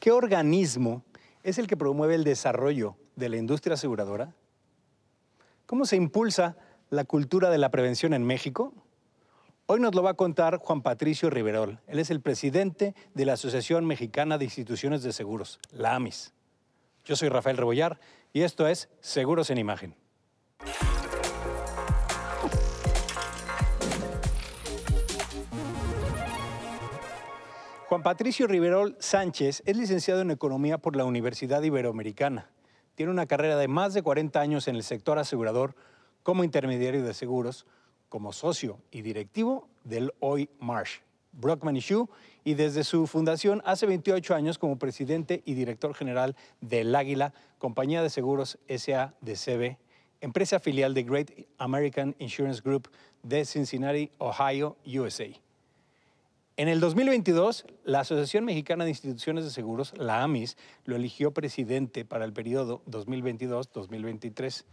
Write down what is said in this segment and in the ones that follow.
¿Qué organismo es el que promueve el desarrollo de la industria aseguradora? ¿Cómo se impulsa la cultura de la prevención en México? Hoy nos lo va a contar Juan Patricio Riverol. Él es el presidente de la Asociación Mexicana de Instituciones de Seguros, la AMIS. Yo soy Rafael Rebollar y esto es Seguros en Imagen. Patricio Riverol Sánchez es licenciado en Economía por la Universidad Iberoamericana. Tiene una carrera de más de 40 años en el sector asegurador como intermediario de seguros, como socio y directivo del hoy Marsh, Brockman Issue, y desde su fundación hace 28 años como presidente y director general del Águila, compañía de seguros SADCB, empresa filial de Great American Insurance Group de Cincinnati, Ohio, USA. En el 2022, la Asociación Mexicana de Instituciones de Seguros, la AMIS, lo eligió presidente para el periodo 2022-2023.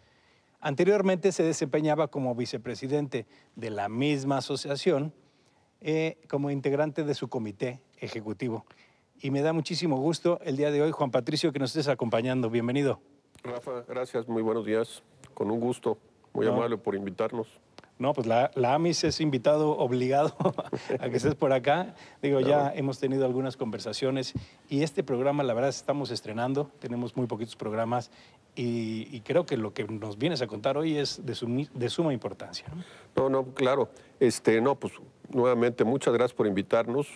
Anteriormente se desempeñaba como vicepresidente de la misma asociación eh, como integrante de su comité ejecutivo. Y me da muchísimo gusto el día de hoy, Juan Patricio, que nos estés acompañando. Bienvenido. Rafa, gracias, muy buenos días. Con un gusto, muy amable por invitarnos. No, pues la, AMIS es invitado obligado a que estés por acá. Digo, ya hemos tenido algunas conversaciones y este programa, la verdad, estamos estrenando. Tenemos muy poquitos programas y, creo que lo que nos vienes a contar hoy es de, de suma importancia. ¿no? ¿no? claro. Este, no, pues nuevamente muchas gracias por invitarnos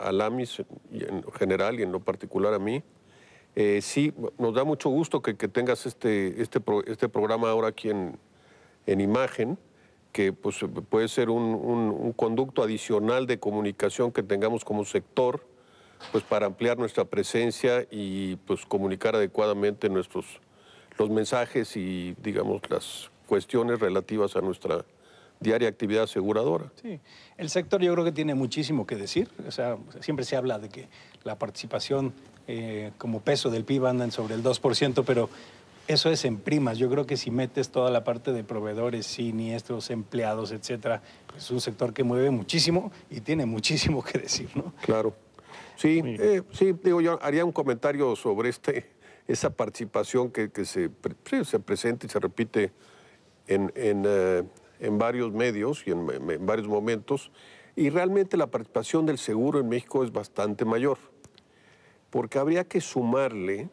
a la AMIS en general y en lo particular a mí. Eh, sí, nos da mucho gusto que, tengas este, este, este programa ahora aquí en, en imagen que pues, puede ser un, conducto adicional de comunicación que tengamos como sector, pues para ampliar nuestra presencia y pues comunicar adecuadamente nuestros los mensajes y digamos las cuestiones relativas a nuestra diaria actividad aseguradora. Sí, el sector yo creo que tiene muchísimo que decir, o sea, siempre se habla de que la participación eh, como peso del PIB anda en sobre el 2%, pero eso es en primas. Yo creo que si metes toda la parte de proveedores, siniestros, empleados, etcétera, pues es un sector que mueve muchísimo y tiene muchísimo que decir, ¿no? Claro. Sí, eh, sí, digo, yo haría un comentario sobre este, esa participación que, se, se presenta y se repite en, eh, varios medios y en, varios momentos. Y realmente la participación del seguro en México es bastante mayor, porque habría que sumarle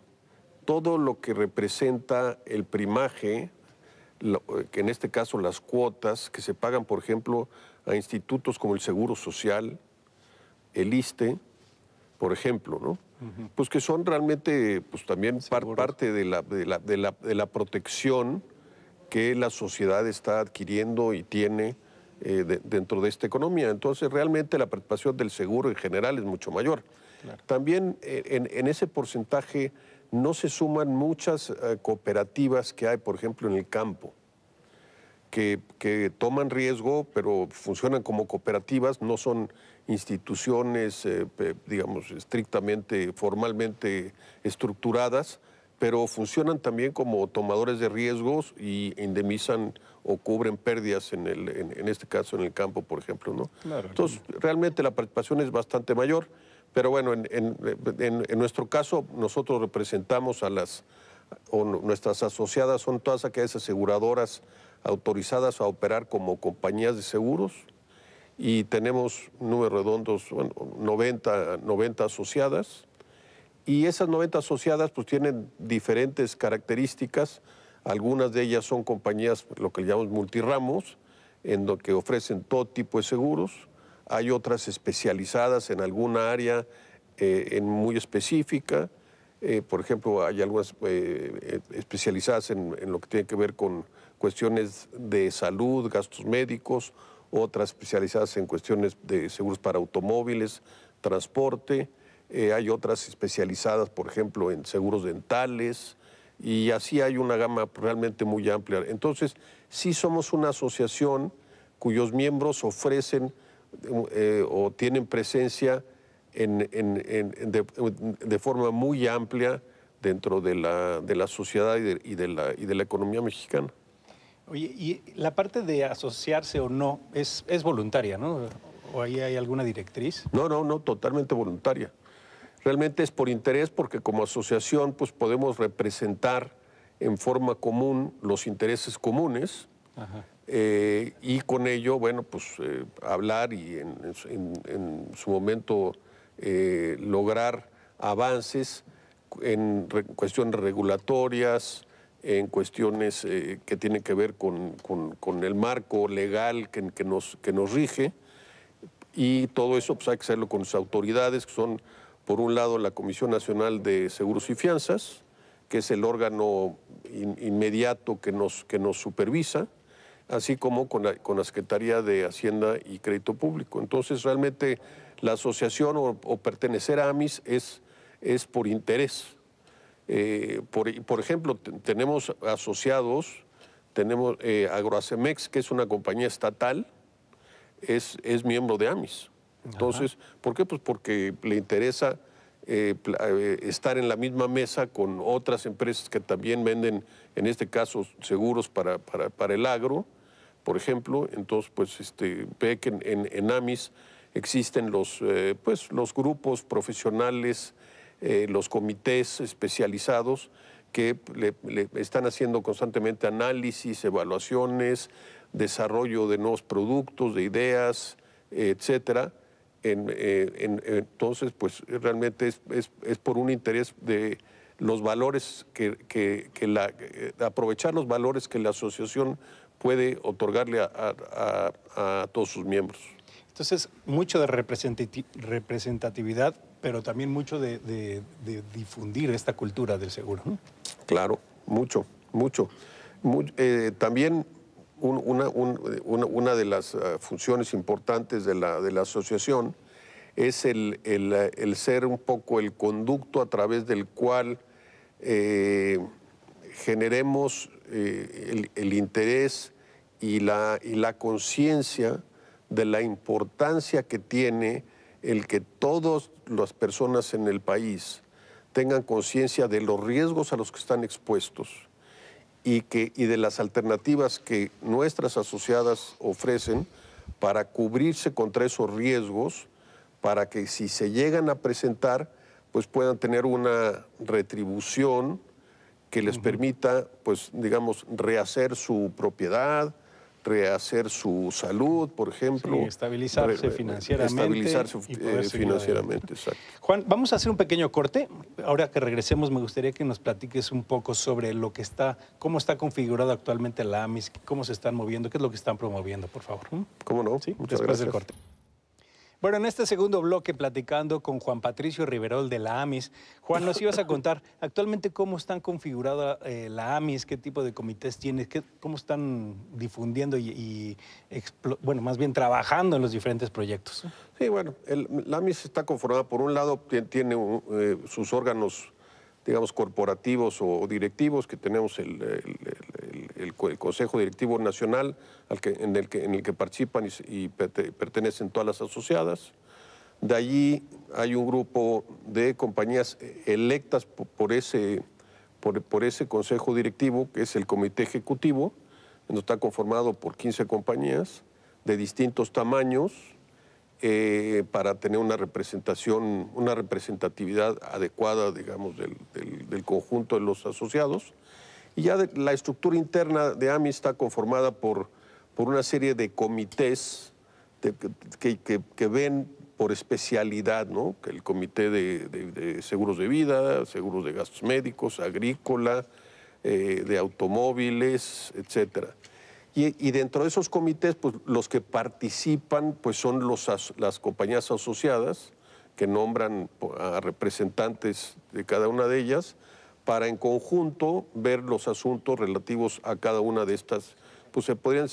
todo lo que representa el primaje, que en este caso las cuotas que se pagan, por ejemplo, a institutos como el Seguro Social, el ISTE, por ejemplo, ¿no? Pues que son realmente pues, también parte de la, de, la, protección que la sociedad está adquiriendo y tiene eh, dentro de esta economía. Entonces, realmente la participación del seguro en general es mucho mayor. También eh, en, ese porcentaje no se suman muchas eh, cooperativas que hay, por ejemplo, en el campo, que, toman riesgo, pero funcionan como cooperativas, no son instituciones, eh, digamos, estrictamente, formalmente estructuradas, pero funcionan también como tomadores de riesgos y indemnizan o cubren pérdidas en, el, este caso en el campo, por ejemplo. ¿no? Entonces, realmente la participación es bastante mayor. Pero bueno, en, nuestro caso nosotros representamos a las, nuestras asociadas son todas aquellas aseguradoras autorizadas a operar como compañías de seguros y tenemos números redondos, bueno, 90, 90 asociadas. Y esas 90 asociadas pues tienen diferentes características. Algunas de ellas son compañías, lo que llamamos multirramos, en lo que ofrecen todo tipo de seguros hay otras especializadas en alguna área eh, en muy específica. Eh, por ejemplo, hay algunas eh, especializadas en, en, lo que tiene que ver con cuestiones de salud, gastos médicos, otras especializadas en cuestiones de seguros para automóviles, transporte, hay otras especializadas, por ejemplo, en seguros dentales, y así hay una gama realmente muy amplia. Entonces, sí somos una asociación cuyos miembros ofrecen eh, o tienen presencia en, en, de, forma muy amplia dentro de la, de la sociedad y de, la, y de la economía mexicana. Oye, y la parte de asociarse o no es, es voluntaria, ¿no? ¿O ahí hay alguna directriz? No, no, no, totalmente voluntaria. Realmente es por interés porque como asociación pues podemos representar en forma común los intereses comunes, Ajá. Eh, y con ello, bueno, pues eh, hablar y en, su momento eh, lograr avances en cuestiones regulatorias, en cuestiones que tienen que ver con, el marco legal que, nos, que nos rige. Y todo eso pues, hay que hacerlo con sus autoridades, que son, por un lado, la Comisión Nacional de Seguros y Fianzas, que es el órgano inmediato que nos, que nos supervisa así como con la, Secretaría de Hacienda y Crédito Público. Entonces, realmente la asociación o, pertenecer a AMIS es, es por interés. Eh, por, ejemplo, tenemos asociados, tenemos eh, Agroacemex, que es una compañía estatal, es, es miembro de AMIS. Entonces, ¿por qué? Pues porque le interesa eh, eh, estar en la misma mesa con otras empresas que también venden, en este caso, seguros para, el agro, por ejemplo. Entonces, pues este, ve que en, en, AMIS existen los, eh, pues, los grupos profesionales, los comités especializados que están haciendo constantemente análisis, evaluaciones, desarrollo de nuevos productos, de ideas, etcétera eh, entonces, pues realmente es, por un interés de los valores que, la, eh, aprovechar los valores que la asociación puede otorgarle a, todos sus miembros. Entonces, mucho de representatividad, pero también mucho de, difundir esta cultura del seguro. Claro, mucho, mucho. Eh, también una, de las eh, funciones importantes de la, de la asociación es el, ser un poco el conducto a través del cual eh, generemos eh, el, interés y y la conciencia de la importancia que tiene el que todas las personas en el país tengan conciencia de los riesgos a los que están expuestos, y, que, y de las alternativas que nuestras asociadas ofrecen para cubrirse contra esos riesgos, para que si se llegan a presentar, pues puedan tener una retribución que les permita, pues digamos, rehacer su propiedad, rehacer su salud, por ejemplo. estabilizarse financieramente. Estabilizarse eh, financieramente, exacto. Juan, vamos a hacer un pequeño corte. Ahora que regresemos, me gustaría que nos platiques un poco sobre lo que está, cómo está configurado actualmente la AMIS, cómo se están moviendo, qué es lo que están promoviendo, por favor. ¿Cómo no? Sí, Muchas después gracias. del corte. Bueno, en este segundo bloque, platicando con Juan Patricio Riverol de la AMIS, Juan, nos ibas a contar actualmente cómo están configurada eh, la AMIS, qué tipo de comités tiene, cómo están difundiendo y, bueno, más bien trabajando en los diferentes proyectos. Sí, bueno, el, la AMIS está conformada, por un lado, tiene, eh, sus órganos digamos, corporativos o directivos, que tenemos el, el, Consejo Directivo Nacional al en, el que, participan y, pertenecen todas las asociadas. De allí hay un grupo de compañías electas por, ese, por, ese consejo directivo, que es el comité ejecutivo, donde está conformado por 15 compañías de distintos tamaños eh, para tener una representación, una representatividad adecuada, digamos, del conjunto de los asociados. Y ya la estructura interna de AMI está conformada por, una serie de comités que, ven por especialidad, ¿no? Que el comité de, seguros de vida, seguros de gastos médicos, agrícola, eh, de automóviles, etcétera. Y, dentro de esos comités, pues, los que participan pues son las compañías asociadas que nombran a representantes de cada una de ellas para en conjunto ver los asuntos relativos a cada una de estas, pues se podrían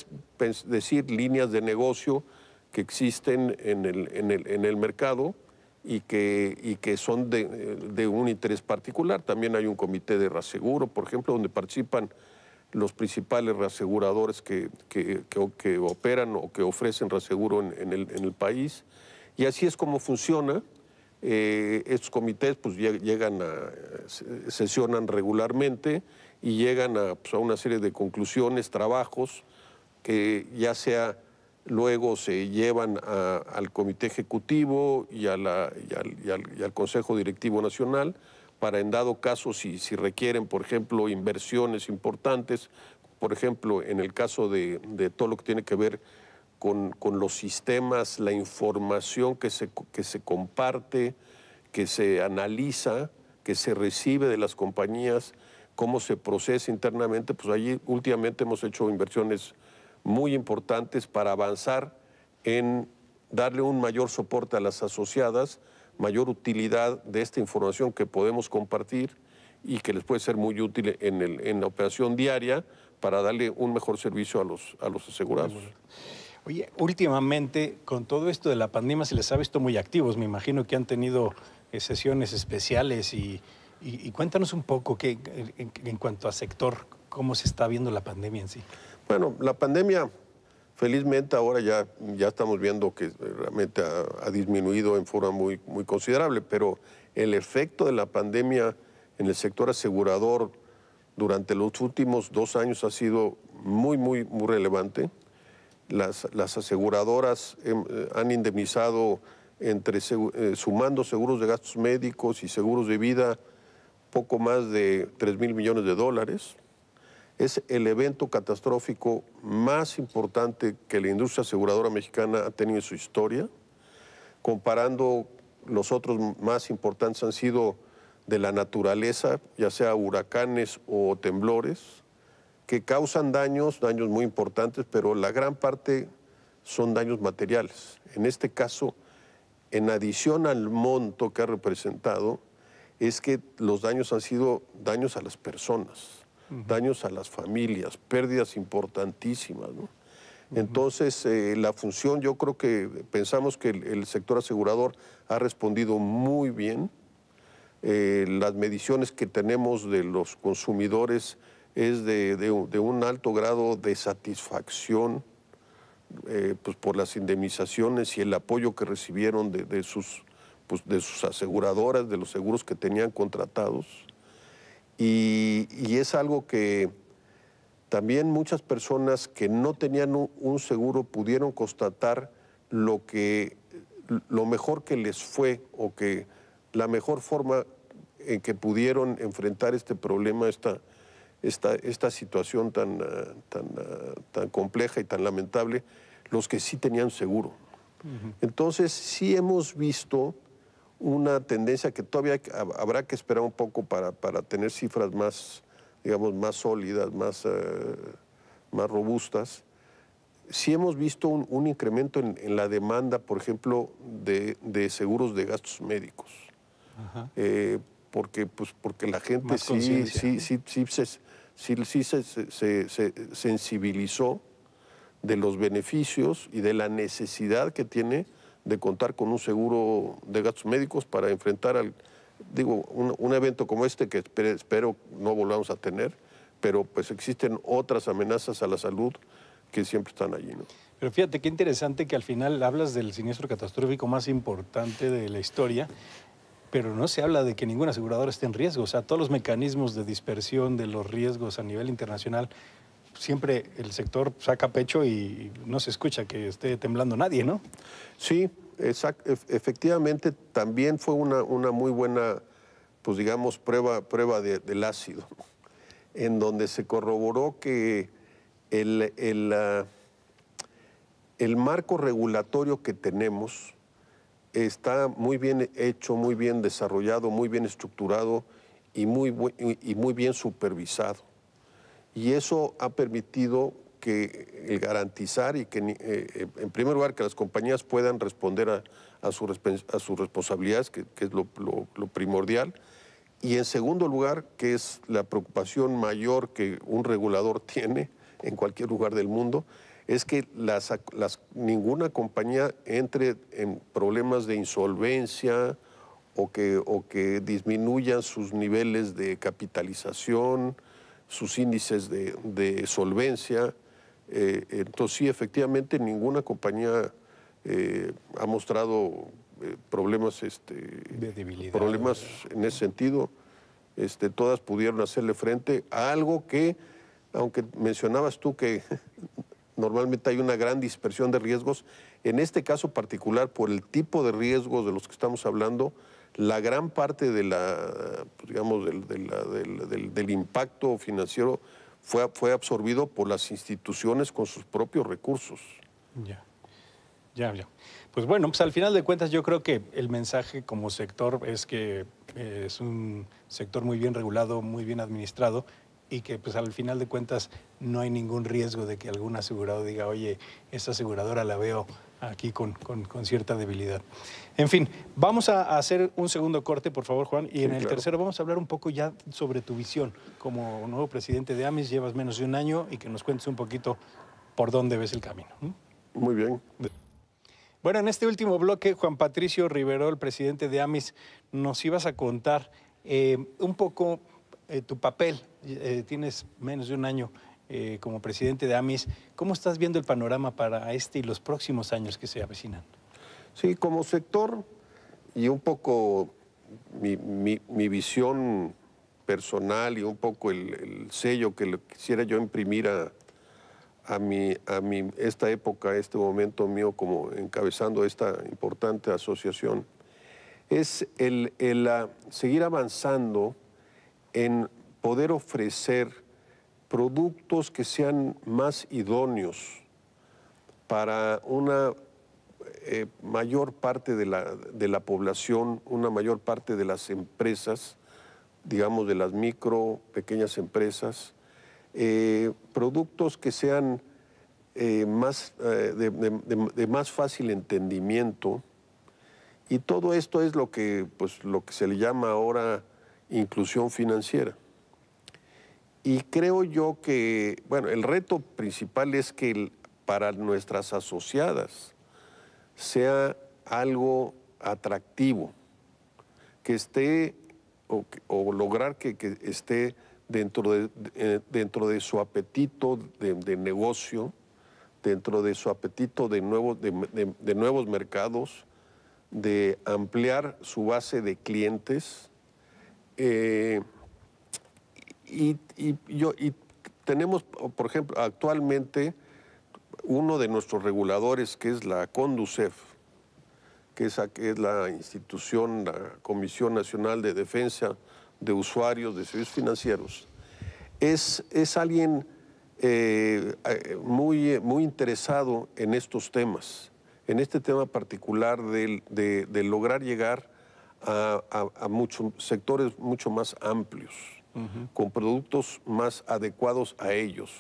decir líneas de negocio que existen en el, el, en el mercado y que, y que son de, un interés particular. También hay un comité de reaseguro, por ejemplo, donde participan los principales reaseguradores que, que, operan o que ofrecen reaseguro el, en el país. Y así es como funciona. Eh, estos comités pues llegan a, sesionan regularmente y llegan pues, a, una serie de conclusiones, trabajos que ya sea luego se llevan al Comité Ejecutivo y, la, al, Consejo Directivo Nacional para en dado caso si, requieren, por ejemplo, inversiones importantes, por ejemplo, en el caso de, de todo lo que tiene que ver con, los sistemas, la información que se, que se comparte, que se analiza, que se recibe de las compañías, cómo se procesa internamente, pues allí últimamente hemos hecho inversiones muy importantes para avanzar en darle un mayor soporte a las asociadas, mayor utilidad de esta información que podemos compartir y que les puede ser muy útil en, la operación diaria para darle un mejor servicio a los, a los asegurados. Oye, últimamente con todo esto de la pandemia se les ha visto muy activos. Me imagino que han tenido eh, sesiones especiales y, cuéntanos un poco que, en, cuanto a sector, cómo se está viendo la pandemia en sí. Bueno, la pandemia, felizmente ahora ya, ya estamos viendo que realmente ha, disminuido en forma muy, muy considerable, pero el efecto de la pandemia en el sector asegurador durante los últimos dos años ha sido muy, muy, muy relevante. Las, aseguradoras em, eh, han indemnizado entre eh, sumando seguros de gastos médicos y seguros de vida poco más de 3 mil millones de dólares. Es el evento catastrófico más importante que la industria aseguradora mexicana ha tenido en su historia. Comparando los otros más importantes han sido de la naturaleza, ya sea huracanes o temblores que causan daños, daños muy importantes, pero la gran parte son daños materiales. En este caso, en adición al monto que ha representado, es que los daños han sido daños a las personas, daños a las familias, pérdidas importantísimas. Entonces, eh, la función, yo creo que pensamos que el, sector asegurador ha respondido muy bien. Eh, las mediciones que tenemos de los consumidores es de, un alto grado de satisfacción eh, pues por las indemnizaciones y el apoyo que recibieron de, sus, pues, de sus aseguradoras, de los seguros que tenían contratados. Y, es algo que también muchas personas que no tenían un, seguro pudieron constatar lo, que, lo mejor que les fue o que la mejor forma en que pudieron enfrentar este problema, esta, esta, esta situación tan, eh, eh, tan, compleja y tan lamentable los que sí tenían seguro. Entonces, sí hemos visto una tendencia que todavía habrá que esperar un poco para, tener cifras más, digamos, más sólidas, más, eh, más robustas. Sí hemos visto un, incremento en, la demanda, por ejemplo, de, seguros de gastos médicos. porque, pues, porque la gente sí, sí, sí, sí se, sí, se, sensibilizó de los beneficios y de la necesidad que tiene de contar con un seguro de gastos médicos para enfrentar al, digo, un, evento como este que espero, no volvamos a tener, pero pues existen otras amenazas a la salud que siempre están allí. Pero fíjate qué interesante que al final hablas del siniestro catastrófico más importante de la historia pero no se habla de que ningún asegurador esté en riesgo. O sea, todos los mecanismos de dispersión de los riesgos a nivel internacional, siempre el sector saca pecho y no se escucha que esté temblando nadie, ¿no? Sí, efectivamente también fue una, muy buena, pues digamos, prueba, prueba del ácido, en donde se corroboró que el, el ah, marco regulatorio que tenemos, está muy bien hecho, muy bien desarrollado, muy bien estructurado y muy, y muy bien supervisado. Y eso ha permitido que el eh, garantizar y que, eh, eh, en primer lugar, que las compañías puedan responder a, a, su, sus responsabilidades, que, es lo, primordial. Y en segundo lugar, que es la preocupación mayor que un regulador tiene en cualquier lugar del mundo, es que las, ninguna compañía entre en problemas de insolvencia o que, o que disminuyan sus niveles de capitalización, sus índices de, solvencia. Eh, entonces sí, efectivamente, ninguna compañía eh, ha mostrado eh, problemas, este, problemas en ese sentido. Este, todas pudieron hacerle frente a algo que, aunque mencionabas tú que normalmente hay una gran dispersión de riesgos. En este caso particular, por el tipo de riesgos de los que estamos hablando, la gran parte de la, pues, digamos, del, impacto financiero fue, absorbido por las instituciones con sus propios recursos. Ya, ya, ya. Pues bueno, pues al final de cuentas yo creo que el mensaje como sector es que eh, es un sector muy bien regulado, muy bien administrado, y que pues al final de cuentas no hay ningún riesgo de que algún asegurado diga, oye, esta aseguradora la veo aquí con, con, cierta debilidad. En fin, vamos a hacer un segundo corte, por favor, Juan, y en el tercero vamos a hablar un poco ya sobre tu visión como nuevo presidente de AMIS, llevas menos de un año y que nos cuentes un poquito por dónde ves el camino. Muy bien. Bueno, en este último bloque, Juan Patricio Rivero, el presidente de AMIS, nos ibas a contar eh, un poco eh, tu papel, eh, tienes menos de un año eh, como presidente de AMIS, ¿cómo estás viendo el panorama para este y los próximos años que se avecinan? Sí, como sector y un poco mi, mi, visión personal y un poco el, sello que quisiera yo imprimir a, a, mi, a esta época, este momento mío como encabezando esta importante asociación, es el, el seguir avanzando en poder ofrecer productos que sean más idóneos para una eh, mayor parte de la, población, una mayor parte de las empresas, digamos de las micro, pequeñas empresas, eh, productos que sean eh, más, de, más fácil entendimiento. Y todo esto es lo que, pues, lo que se le llama ahora inclusión financiera. Y creo yo que, bueno, el reto principal es que para nuestras asociadas sea algo atractivo, que esté o, lograr que, esté dentro de, dentro de su apetito de, negocio, dentro de su apetito de, de nuevos mercados, de ampliar su base de clientes eh, y, yo, tenemos, por ejemplo, actualmente uno de nuestros reguladores, que es la CONDUCEF, que es, la institución, la Comisión Nacional de Defensa de Usuarios de Servicios Financieros, es, es alguien eh, muy, muy interesado en estos temas, en este tema particular de, de lograr llegar a, muchos sectores mucho más amplios, con productos más adecuados a ellos,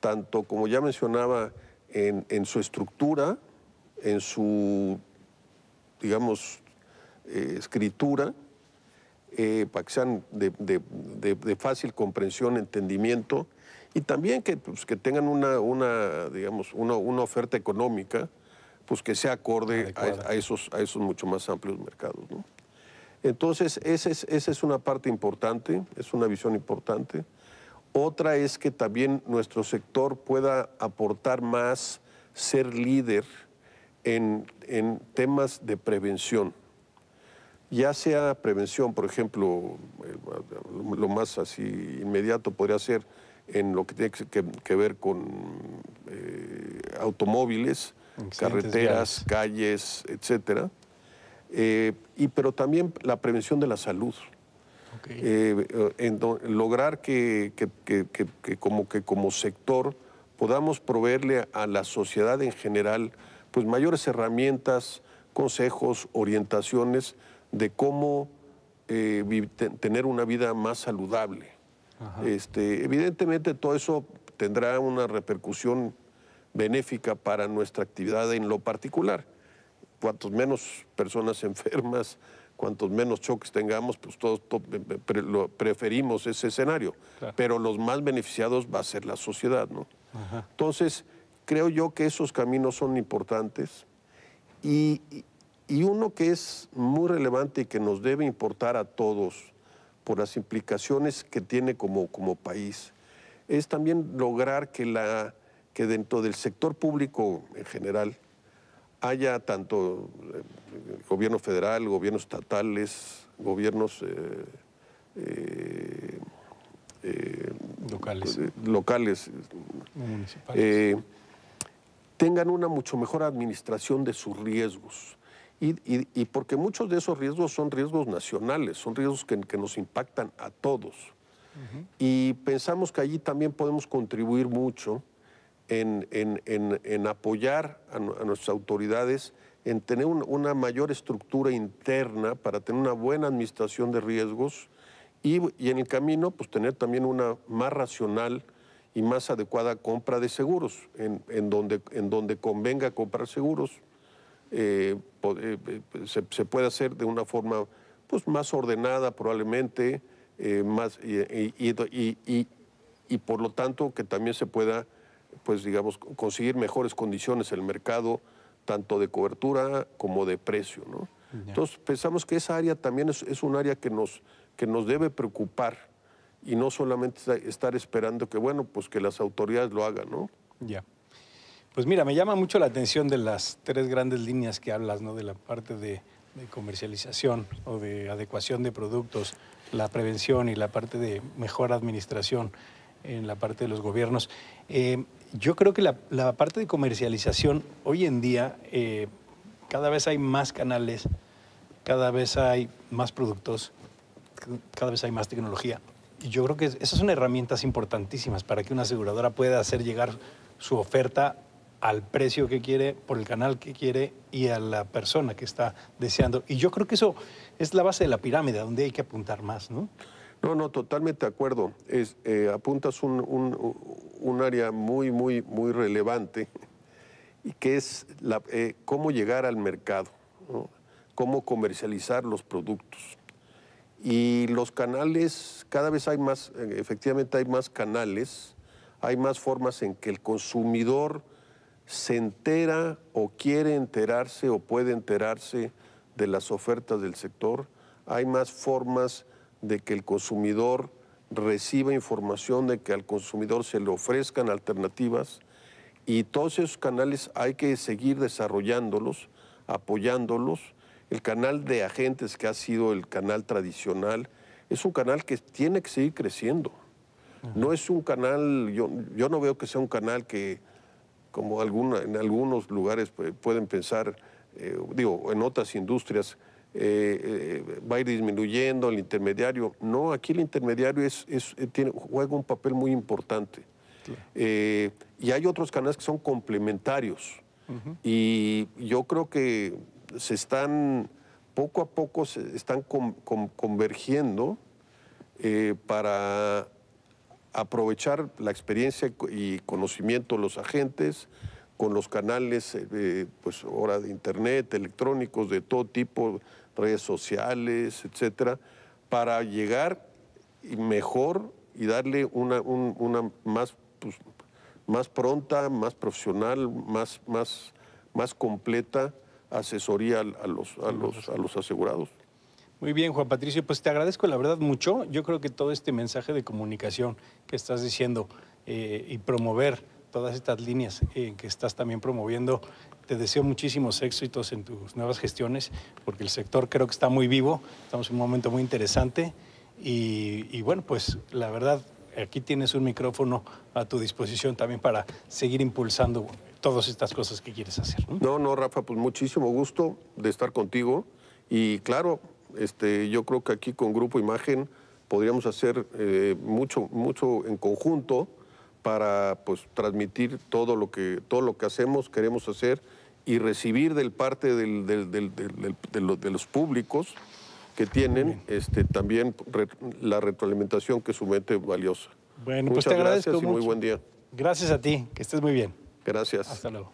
tanto como ya mencionaba, en, su estructura, en su, digamos, eh, escritura, eh, para que sean de, fácil comprensión, entendimiento, y también que, pues, que tengan una, una digamos, una, oferta económica pues que sea acorde a, esos, a esos mucho más amplios mercados. ¿no? Entonces, esa es, una parte importante, es una visión importante. Otra es que también nuestro sector pueda aportar más, ser líder en, temas de prevención. Ya sea prevención, por ejemplo, eh, lo más así inmediato podría ser en lo que tiene que, ver con eh, automóviles, carreteras, calles, etcétera eh, y, pero también la prevención de la salud. Eh, en lograr que, como, que como sector podamos proveerle a, la sociedad en general pues mayores herramientas, consejos, orientaciones de cómo eh, tener una vida más saludable. Este, evidentemente todo eso tendrá una repercusión benéfica para nuestra actividad en lo particular cuantos menos personas enfermas, cuantos menos choques tengamos, pues todos preferimos ese escenario. Pero los más beneficiados va a ser la sociedad, ¿no? Entonces, creo yo que esos caminos son importantes y, uno que es muy relevante y que nos debe importar a todos por las implicaciones que tiene como, como país, es también lograr que, la, que dentro del sector público en general, haya tanto eh, gobierno federal, gobiernos estatales, gobiernos eh, eh, locales, locales tengan una mucho mejor administración de sus riesgos. Y, porque muchos de esos riesgos son riesgos nacionales, son riesgos que, nos impactan a todos. Y pensamos que allí también podemos contribuir mucho en, en, en, en apoyar a, nuestras autoridades, en tener una mayor estructura interna para tener una buena administración de riesgos y, y en el camino, pues tener también una más racional y más adecuada compra de seguros, en, en donde, en donde convenga comprar seguros. Eh, eh, eh, se, se, puede hacer de una forma pues, más ordenada probablemente, más, y, y, y, y, por lo tanto que también se pueda pues digamos, conseguir mejores condiciones en el mercado, tanto de cobertura como de precio. ¿no? Entonces pensamos que esa área también es, un área que nos, que nos debe preocupar y no solamente estar esperando que, bueno, pues que las autoridades lo hagan, Ya. Pues mira, me llama mucho la atención de las tres grandes líneas que hablas, ¿no? De la parte de, de comercialización o de adecuación de productos, la prevención y la parte de mejor administración en la parte de los gobiernos. Eh, yo creo que la, parte de comercialización, hoy en día, eh, cada vez hay más canales, cada vez hay más productos, cada vez hay más tecnología. Y yo creo que esas son herramientas importantísimas para que una aseguradora pueda hacer llegar su oferta al precio que quiere, por el canal que quiere y a la persona que está deseando. Y yo creo que eso es la base de la pirámide, donde hay que apuntar más, ¿no? No, no, totalmente de acuerdo. Es, eh, apuntas un, un, área muy, muy, muy relevante y que es la, eh, cómo llegar al mercado, cómo comercializar los productos. Y los canales, cada vez hay más, efectivamente hay más canales, hay más formas en que el consumidor se entera o quiere enterarse o puede enterarse de las ofertas del sector. Hay más formas de que el consumidor reciba información, de que al consumidor se le ofrezcan alternativas y todos esos canales hay que seguir desarrollándolos, apoyándolos. El canal de agentes que ha sido el canal tradicional es un canal que tiene que seguir creciendo. No es un canal, yo, no veo que sea un canal que, como alguna, en algunos lugares pues, pueden pensar, eh, digo, en otras industrias, eh, eh, va a ir disminuyendo el intermediario. No, aquí el intermediario eh, juega un papel muy importante. y hay otros canales que son complementarios. Y yo creo que se están, poco a poco, se están convergiendo para aprovechar la experiencia y conocimiento de los agentes con los canales, pues ahora de internet, electrónicos, de todo tipo, redes sociales, etcétera, para llegar mejor y darle una, más, pues, más pronta, más profesional, más, más, más completa asesoría a, los, los, a los asegurados. Muy bien, Juan Patricio, pues te agradezco la verdad mucho. Yo creo que todo este mensaje de comunicación que estás diciendo eh, y promover todas estas líneas eh, que estás también promoviendo te deseo muchísimos éxitos en tus nuevas gestiones, porque el sector creo que está muy vivo, estamos en un momento muy interesante y, bueno, pues la verdad, aquí tienes un micrófono a tu disposición también para seguir impulsando todas estas cosas que quieres hacer. No, no, Rafa, pues muchísimo gusto de estar contigo y claro, este, yo creo que aquí con Grupo Imagen podríamos hacer eh, mucho, mucho en conjunto para pues, transmitir todo lo que, todo lo que hacemos, queremos hacer y recibir del parte de, los, públicos que tienen este, también la retroalimentación que somete valiosa. Bueno, pues te agradezco gracias y muy buen día. Gracias a ti, que estés muy bien. Gracias. Hasta luego.